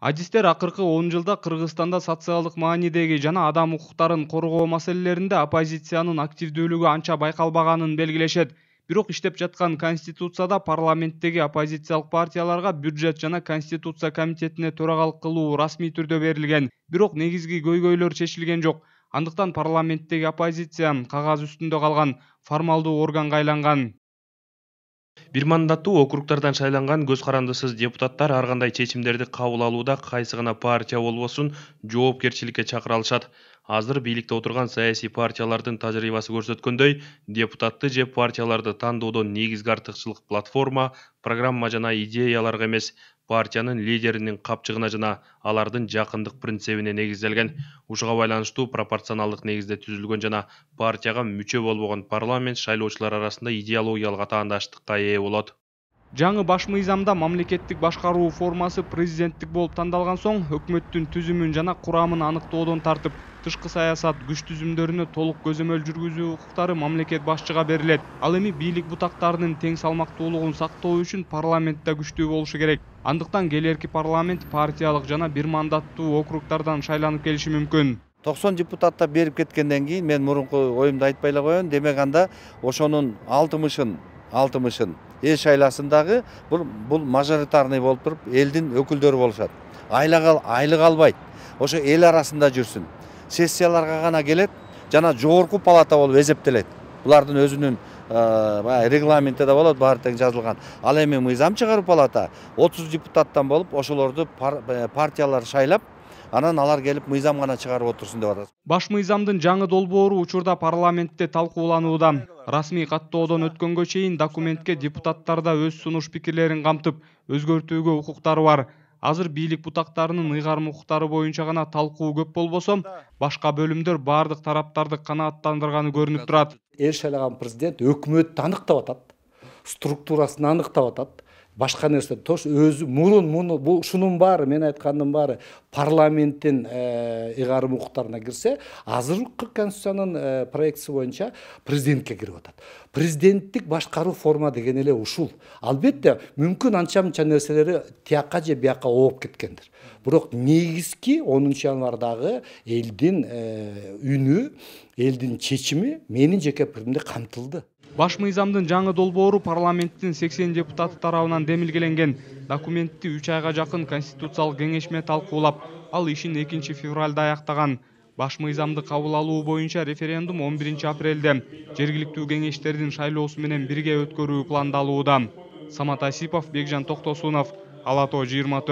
адистер акыркы он жылда кыргызстанда социалдык маанидеги жана адам укуктарын коргоо маселелеринде оппозициянын активдүүлүгү анча байкалбаганын белгилешет бирок иштеп жаткан конституцияда парламенттеги оппозициялык партияларга бюджет жана конституция комитетине төрагалык кылуу расмий түрдө берилген бирок негизги көйгөйлөр чечилген жок андыктан парламенттеги оппозиция кагаз үстүндө калган формалдуу органга айланган бир мандаттуу округдардан шайланган көз карандысыз депутаттар ар кандай чечимдерди кабыл алууда кайсы гана партия болбосун жоопкерчиликке чакыра алышат азыр бийликте отурган саясий партиялардын тажрыйбасы көрсөткөндөй депутатты же партияларды тандоодо негизги артыкчылык платформа программа жана идеяларга эмес партияның лидерінің капчыгына жана алардын жақындық принцибине негізделген ушуга байланыштуу пропорционалдык негизде түзүлгөн жана партияга мүчө болбогон парламент шайлоочулар арасында идеологиялык атаандаштыкка ээ болот жаңы баш мыйзамда мамлекеттик башкаруу формасы президенттік болып таңдалған соң өкмөттүн түзімін жана курамын аныктоодон тартып тышкы саясат күш түзүмдөрүнө толық көзөмөл жүргізу укуктары мамлекет башчыга беріледі. ал эми бийлик бутактарынын тең салмактуулугун сактоо үшін парламент да күчтүү болушу керек Андықтан келэрки парламент партиялық жана бір мандаттуу округтардан шайланып келиши мүмкін. токсон депутатта беріп кеткенден кейін, мен мурунку оюмду айтпай эле коеюн демек анда ошонун алтымышын алтымышын ел шайласындағы бұл, бұл мажоритарный болып тұрып елдің өкілдері болышады айлық, айлық албайды ошо ел арасында жүрсін сессияларға ғана келет жана жогорку палата болуп эсептелет булардын өзүнүн баягы регламенти да болот баары тең жазылган ал эми мыйзам чыгаруу палата отуз депутаттан болуп ошолорду пар, партиялар шайлап анан алар келип мыйзам гана чыгарып отурсун деп атат баш мыйзамдын жаңы долбоору учурда парламентте талкууланууда расмий каттоодон өткөнгө чейин документке депутаттар да өз сунуш пикирлерин камтып өзгөртүүгө укуктары бар азыр бийлик бутактарынын ыйгарым укуктары боюнча гана талкуу көп болбосо башка бөлүмдөр баардык тараптарды канааттандырганы көрүнүп турат эл шайлаган президент өкмөттү аныктап атат структурасын аныктап атат башка нерсе тош өзү мурун муну бул ушунун баары мен айткандын баары парламенттин ыйгарым э, укуктарына кирсе азыркы конституциянын э, проектиси боюнча президентке кирип атат президенттик башкаруу форма деген эле ушул албетте мүмкүн анча мынча нерселери тияка же бияка ооп кеткендир бирок негизги онунчу январдагы элдин э, үнү элдин чечими менин жеке пикиримде камтылды баш мыйзамдын жаңы долбоору парламенттин 80 депутаты тарабынан демилгеленген документти үч айга жакын конституциялык кеңешме талкуулап ал ишин экинчи февралда аяктаган баш мыйзамды кабыл алуу боюнча референдум 11 биринчи апрелде жергиликтүү кеңештердин шайлоосу менен бирге өткөрүү пландалууда самат асипов бекжан токтосунов ала тоо жыйырма